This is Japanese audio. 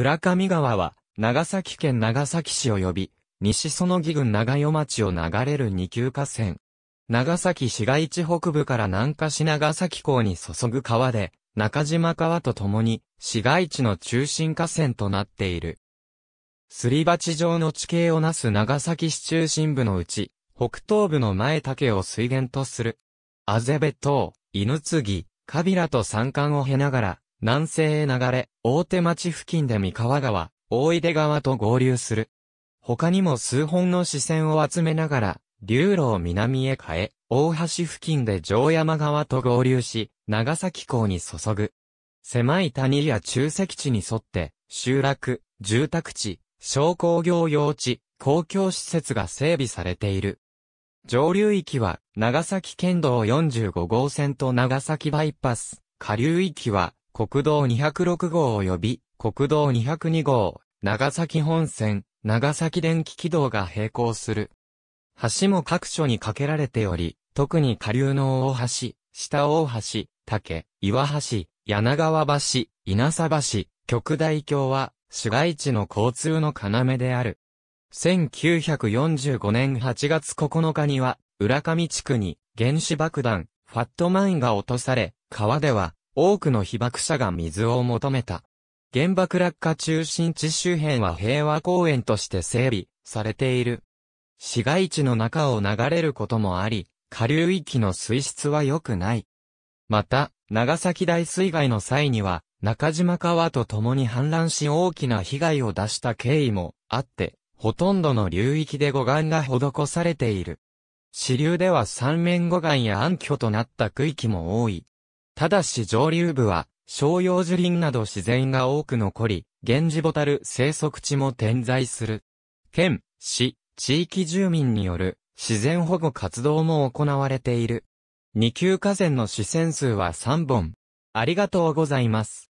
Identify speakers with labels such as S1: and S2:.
S1: 浦上川は、長崎県長崎市及び、西園木郡長与町を流れる二級河川。長崎市街地北部から南下し長崎港に注ぐ川で、中島川と共に、市街地の中心河川となっている。すり鉢状の地形をなす長崎市中心部のうち、北東部の前竹を水源とする。あぜべ島、犬継ぎ、カビラと山間を経ながら、南西へ流れ、大手町付近で三河川、大出川と合流する。他にも数本の支線を集めながら、流路を南へ変え、大橋付近で城山川と合流し、長崎港に注ぐ。狭い谷や中石地に沿って、集落、住宅地、商工業用地、公共施設が整備されている。上流域は、長崎県道45号線と長崎バイパス、下流域は、国道206号及び国道202号、長崎本線、長崎電気軌道が並行する。橋も各所に架けられており、特に下流の大橋、下大橋、竹、岩橋、柳川橋、稲佐橋、極大橋は、市街地の交通の要である。1945年8月9日には、浦上地区に原子爆弾、ファットマインが落とされ、川では多くの被爆者が水を求めた。原爆落下中心地周辺は平和公園として整備されている。市街地の中を流れることもあり、下流域の水質は良くない。また、長崎大水害の際には、中島川と共に氾濫し大きな被害を出した経緯もあって、ほとんどの流域で護岸が施されている。支流では三面護岸や暗渠となった区域も多い。ただし上流部は、照葉樹林など自然が多く残り、源氏ボタル生息地も点在する。県、市、地域住民による自然保護活動も行われている。二級河川の支線数は3本。ありがとうございます。